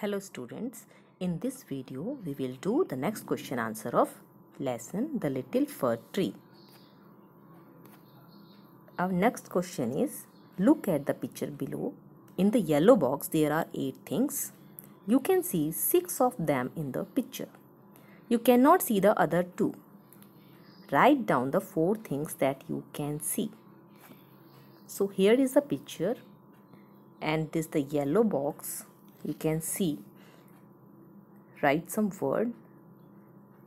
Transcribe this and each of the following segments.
Hello students, in this video we will do the next question answer of lesson the little fir tree. Our next question is look at the picture below. In the yellow box there are 8 things. You can see 6 of them in the picture. You cannot see the other 2. Write down the 4 things that you can see. So here is the picture and this the yellow box you can see write some word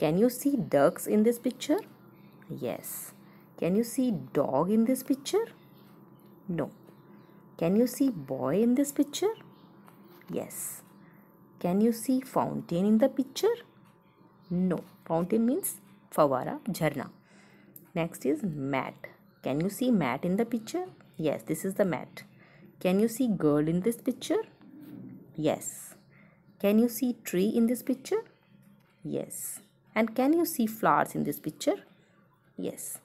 can you see ducks in this picture yes can you see dog in this picture no can you see boy in this picture yes can you see fountain in the picture no fountain means fawara jharna next is mat can you see mat in the picture yes this is the mat can you see girl in this picture Yes. Can you see tree in this picture? Yes. And can you see flowers in this picture? Yes.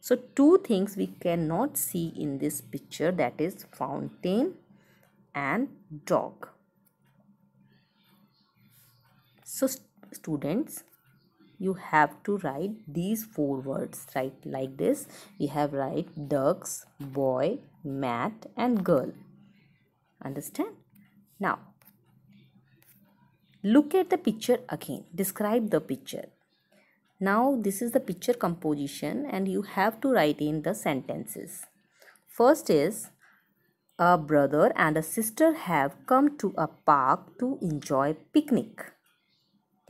So two things we cannot see in this picture that is fountain and dog. So st students you have to write these four words right like this we have write ducks boy mat and girl understand now, look at the picture again. Describe the picture. Now, this is the picture composition and you have to write in the sentences. First is, a brother and a sister have come to a park to enjoy picnic.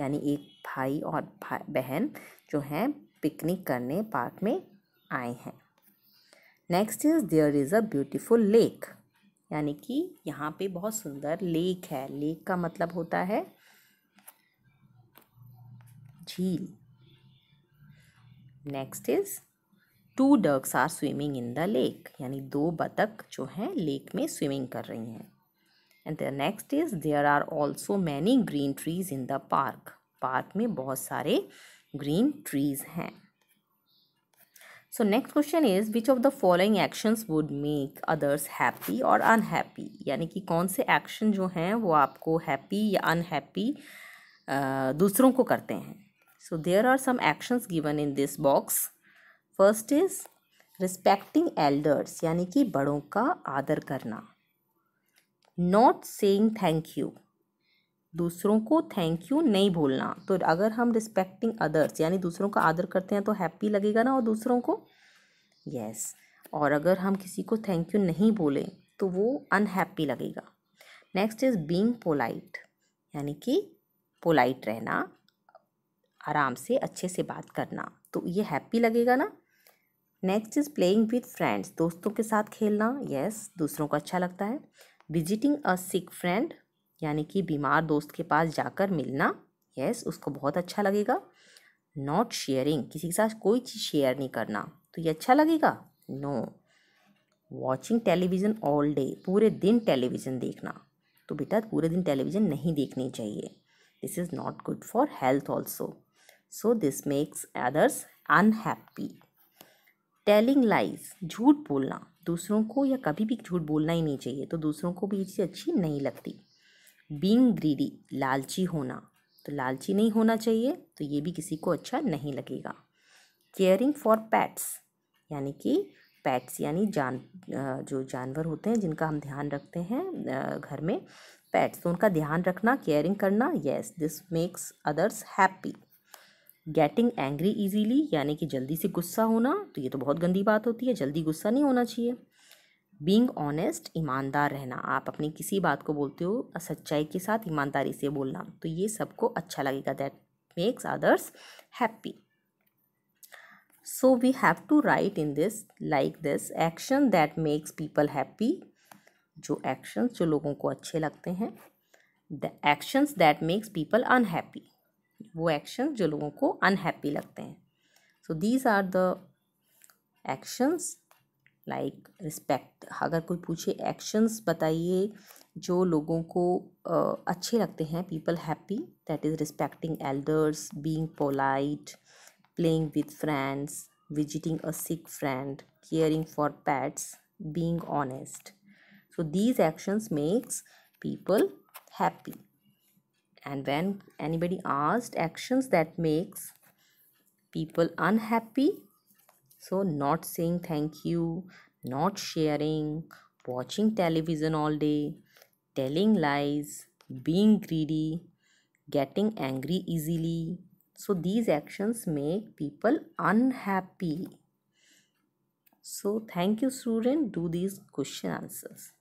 यानी एक भाई और भाई बहन जो हैं picnic करने park में आए हैं Next is there is a beautiful lake. यानी कि यहाँ पे बहुत सुंदर लेक है लेक का मतलब होता है झील next is two ducks are swimming in the lake यानी दो बतख जो हैं लेक में स्विमिंग कर रही हैं and the next is there are also many green trees in the park park में बहुत सारे ग्रीन ट्रीज हैं so next question is which of the following actions would make others happy और unhappy यानी कि कौन से एक्शन जो हैं वो आपको हैप्पी या अनहैप्पी दूसरों को करते हैं so there are some actions given in this box first is respecting elders यानी कि बड़ों का आदर करना नॉट सेइंग थैंक यू दूसरों को थैंक यू नहीं भूलना तो अगर हम रिस्पेक्टिंग अदर्स यानी दूसरों का आदर करते हैं तो हैप्पी लगेगा ना और दूसरों को यस yes. और अगर हम किसी को थैंक यू नहीं बोलें तो वो अनहैप्पी लगेगा नेक्स्ट इज़ बीइंग पोलाइट यानी कि पोलाइट रहना आराम से अच्छे से बात करना तो ये हैप्पी लगेगा ना next is playing with friends दोस्तों के साथ खेलना यस yes, दूसरों को अच्छा लगता है विजिटिंग अ सिक फ्रेंड यानी कि बीमार दोस्त के पास जाकर मिलना यस उसको बहुत अच्छा लगेगा नॉट शेयरिंग किसी के साथ कोई चीज़ शेयर नहीं करना तो ये अच्छा लगेगा no watching television all day पूरे दिन टेलीविज़न देखना तो बेटा पूरे दिन टेलीविज़न नहीं देखनी चाहिए this is not good for health also so this makes others unhappy telling lies झूठ बोलना दूसरों को या कभी भी झूठ बोलना ही नहीं चाहिए तो दूसरों को भी ये चीज़ अच्छी नहीं लगती बींग ग्रीडी लालची होना तो लालची नहीं होना चाहिए तो ये भी किसी को अच्छा नहीं लगेगा केयरिंग फॉर पैट्स यानी कि पैट्स यानी जान जो जानवर होते हैं जिनका हम ध्यान रखते हैं घर में पैट्स तो उनका ध्यान रखना केयरिंग करना yes this makes others happy getting angry easily यानी कि जल्दी से गुस्सा होना तो ये तो बहुत गंदी बात होती है जल्दी गुस्सा नहीं होना चाहिए बींग ऑनेस्ट ईमानदार रहना आप अपनी किसी बात को बोलते हो सच्चाई के साथ ईमानदारी से बोलना तो ये सबको अच्छा लगेगा that makes others happy so we have to write in this like this action that makes people happy जो एक्शंस जो लोगों को अच्छे लगते हैं the actions that makes people unhappy वो एक्शंस जो लोगों को अनहैप्पी लगते हैं so these are the actions like respect अगर कोई पूछे एक्शंस बताइए जो लोगों को uh, अच्छे लगते हैं people happy that is respecting elders being polite playing with friends visiting a sick friend caring for pets being honest these actions makes people happy and and when anybody asked actions that makes people unhappy so not saying thank you not sharing watching television all day telling lies being greedy getting angry easily so these actions make people unhappy so thank you student do these question answers